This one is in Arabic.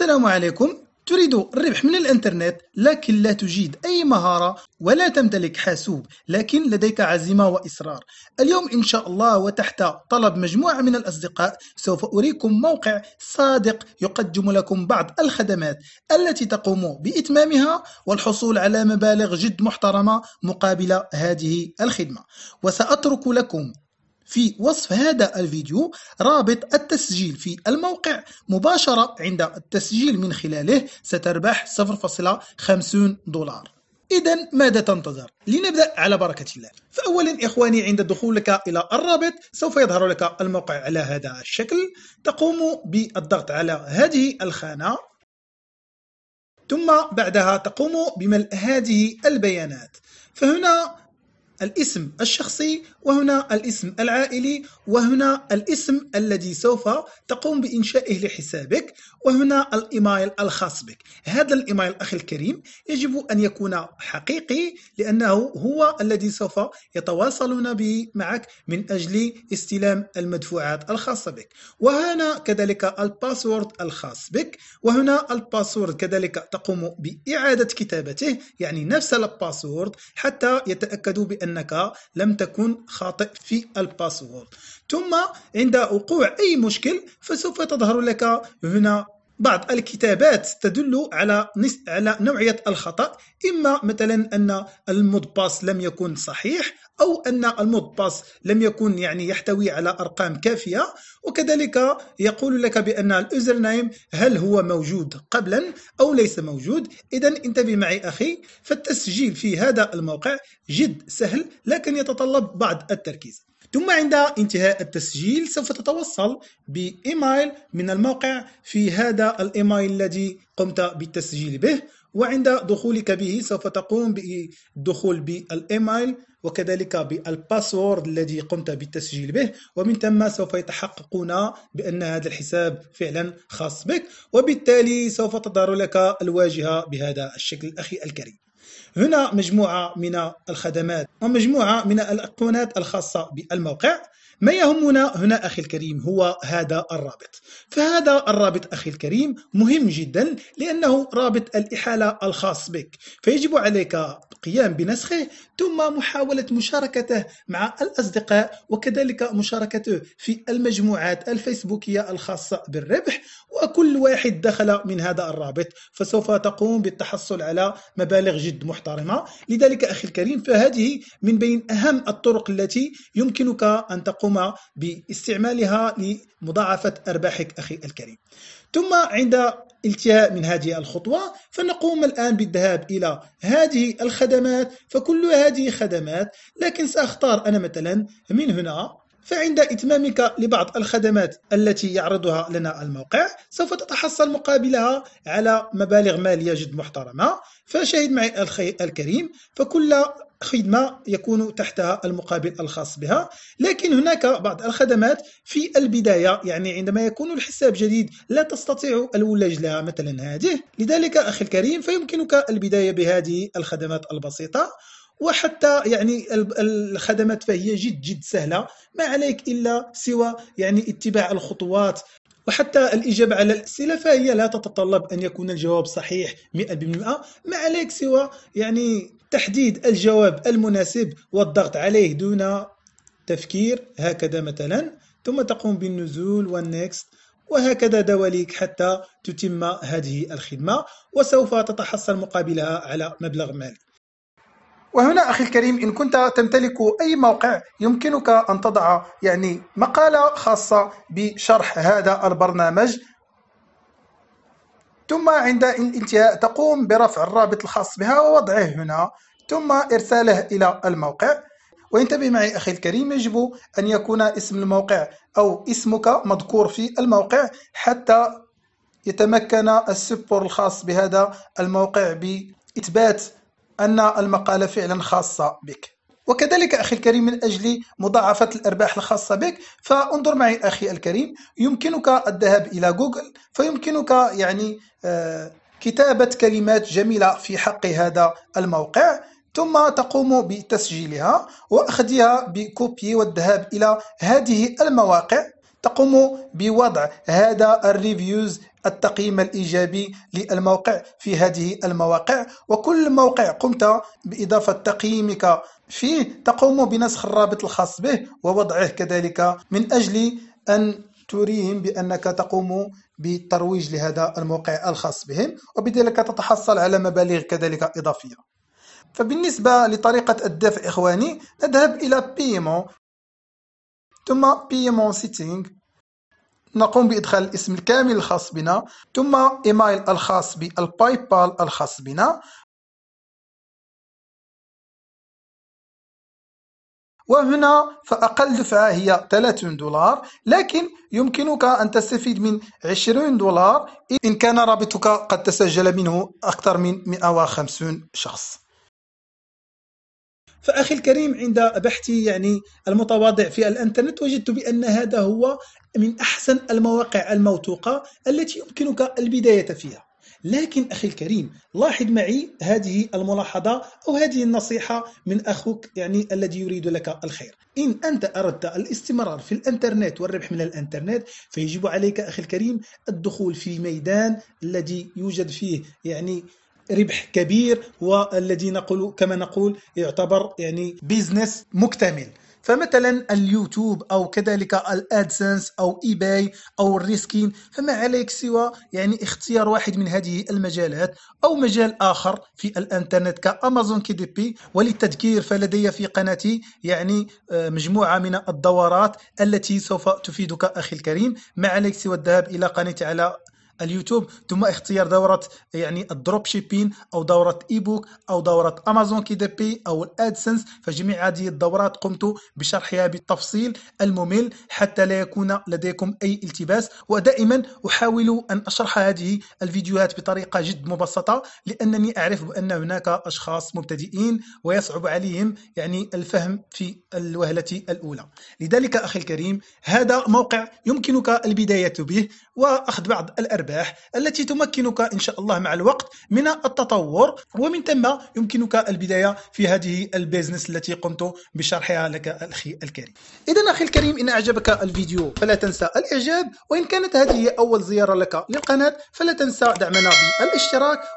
السلام عليكم تريد الربح من الانترنت لكن لا تجيد اي مهاره ولا تمتلك حاسوب لكن لديك عزيمه واصرار اليوم ان شاء الله وتحت طلب مجموعه من الاصدقاء سوف اريكم موقع صادق يقدم لكم بعض الخدمات التي تقوم باتمامها والحصول على مبالغ جد محترمه مقابل هذه الخدمه وساترك لكم في وصف هذا الفيديو رابط التسجيل في الموقع مباشرة عند التسجيل من خلاله ستربح 0.50 دولار إذا ماذا تنتظر؟ لنبدأ على بركة الله فأولا إخواني عند دخولك إلى الرابط سوف يظهر لك الموقع على هذا الشكل تقوم بالضغط على هذه الخانة ثم بعدها تقوم بملء هذه البيانات فهنا الاسم الشخصي وهنا الاسم العائلي وهنا الاسم الذي سوف تقوم بإنشائه لحسابك وهنا الإيميل الخاص بك هذا الإيميل أخي الكريم يجب أن يكون حقيقي لأنه هو الذي سوف يتواصلون به معك من أجل استلام المدفوعات الخاصة بك وهنا كذلك الباسورد الخاص بك وهنا الباسورد كذلك تقوم بإعادة كتابته يعني نفس الباسورد حتى يتأكدوا بأن أنك لم تكن خاطئ في الباسورد ثم عند وقوع أي مشكل فسوف تظهر لك هنا بعض الكتابات تدل على نس... على نوعيه الخطا اما مثلا ان المود باس لم يكن صحيح أو أن المود باس لم يكن يعني يحتوي على أرقام كافية وكذلك يقول لك بأن اليوزر نايم هل هو موجود قبلا أو ليس موجود إذا انتبه معي أخي فالتسجيل في هذا الموقع جد سهل لكن يتطلب بعض التركيز ثم عند انتهاء التسجيل سوف تتوصل بإيميل من الموقع في هذا الإيميل الذي قمت بالتسجيل به وعند دخولك به سوف تقوم بالدخول بالايميل وكذلك بالباسورد الذي قمت بالتسجيل به ومن ثم سوف يتحققون بأن هذا الحساب فعلا خاص بك وبالتالي سوف تظهر لك الواجهة بهذا الشكل أخي الكريم هنا مجموعة من الخدمات ومجموعة من الأيقونات الخاصة بالموقع ما يهمنا هنا أخي الكريم هو هذا الرابط فهذا الرابط أخي الكريم مهم جدا لأنه رابط الإحالة الخاص بك فيجب عليك القيام بنسخه ثم محاولة مشاركته مع الأصدقاء وكذلك مشاركته في المجموعات الفيسبوكية الخاصة بالربح وكل واحد دخل من هذا الرابط فسوف تقوم بالتحصل على مبالغ جد محترمة لذلك أخي الكريم فهذه من بين أهم الطرق التي يمكنك أن تقوم تقوم باستعمالها لمضاعفة أرباحك أخي الكريم ثم عند التهاء من هذه الخطوة فنقوم الآن بالذهاب إلى هذه الخدمات فكل هذه خدمات لكن سأختار أنا مثلا من هنا فعند إتمامك لبعض الخدمات التي يعرضها لنا الموقع سوف تتحصل مقابلها على مبالغ مالية جد محترمة فشاهد معي الخير الكريم فكل خدمة يكون تحتها المقابل الخاص بها لكن هناك بعض الخدمات في البداية يعني عندما يكون الحساب جديد لا تستطيع الولاج لها مثلا هذه لذلك أخي الكريم فيمكنك البداية بهذه الخدمات البسيطة وحتى يعني الخدمات فهي جد جد سهلة ما عليك إلا سوى يعني اتباع الخطوات وحتى الإجابة على الأسئلة فهي لا تتطلب أن يكون الجواب صحيح 100% ما عليك سوى يعني تحديد الجواب المناسب والضغط عليه دون تفكير هكذا مثلا ثم تقوم بالنزول والنكست وهكذا دواليك حتى تتم هذه الخدمة وسوف تتحصل مقابلها على مبلغ مالي وهنا أخي الكريم إن كنت تمتلك أي موقع يمكنك أن تضع يعني مقالة خاصة بشرح هذا البرنامج ثم عند الانتهاء تقوم برفع الرابط الخاص بها ووضعه هنا ثم إرساله إلى الموقع وانتبه معي أخي الكريم يجب أن يكون اسم الموقع أو اسمك مذكور في الموقع حتى يتمكن السبور الخاص بهذا الموقع بإثبات أن المقالة فعلا خاصة بك وكذلك أخي الكريم من أجل مضاعفة الأرباح الخاصة بك فانظر معي أخي الكريم يمكنك الذهاب إلى جوجل فيمكنك يعني آه، كتابة كلمات جميلة في حق هذا الموقع ثم تقوم بتسجيلها وأخذها بكوبي والذهاب إلى هذه المواقع تقوم بوضع هذا الريفيوز التقييم الإيجابي للموقع في هذه المواقع وكل موقع قمت بإضافة تقييمك فيه تقوم بنسخ الرابط الخاص به ووضعه كذلك من أجل أن تريهم بأنك تقوم بالترويج لهذا الموقع الخاص بهم وبذلك تتحصل على مبالغ كذلك إضافية فبالنسبة لطريقة الدفع إخواني نذهب إلى بيمو ثم بيمو سيتينغ نقوم بإدخال الاسم الكامل الخاص بنا ثم إيميل الخاص بالباي بال الخاص بنا وهنا فأقل دفعة هي 30 دولار لكن يمكنك أن تستفيد من 20 دولار إن كان رابطك قد تسجل منه أكثر من 150 شخص فأخي الكريم عند بحثي يعني المتواضع في الإنترنت وجدت بأن هذا هو من أحسن المواقع الموثوقة التي يمكنك البداية فيها لكن أخي الكريم لاحظ معي هذه الملاحظة أو هذه النصيحة من أخوك يعني الذي يريد لك الخير إن أنت أردت الاستمرار في الإنترنت والربح من الإنترنت فيجب عليك أخي الكريم الدخول في ميدان الذي يوجد فيه يعني ربح كبير والذي نقول كما نقول يعتبر يعني بيزنس مكتمل فمثلا اليوتيوب او كذلك الادسنس او اي باي او الريسكين فما عليك سوى يعني اختيار واحد من هذه المجالات او مجال اخر في الانترنت كامازون كي دي بي وللتذكير فلدي في قناتي يعني آه، مجموعه من الدورات التي سوف تفيدك اخي الكريم ما عليك سوى الذهاب الى قناتي على اليوتيوب ثم اختيار دوره يعني الدروب شيبين او دوره ايبوك او دوره امازون كي دي بي او الادسنس فجميع هذه الدورات قمت بشرحها بالتفصيل الممل حتى لا يكون لديكم اي التباس ودائما احاول ان اشرح هذه الفيديوهات بطريقه جد مبسطه لانني اعرف بان هناك اشخاص مبتدئين ويصعب عليهم يعني الفهم في الوهله الاولى لذلك اخي الكريم هذا موقع يمكنك البدايه به وأخذ بعض الأرباح التي تمكنك إن شاء الله مع الوقت من التطور ومن ثم يمكنك البداية في هذه البيزنس التي قمت بشرحها لك أخي الكريم إذا أخي الكريم إن أعجبك الفيديو فلا تنسى الإعجاب وإن كانت هذه أول زيارة لك للقناة فلا تنسى دعمنا بالاشتراك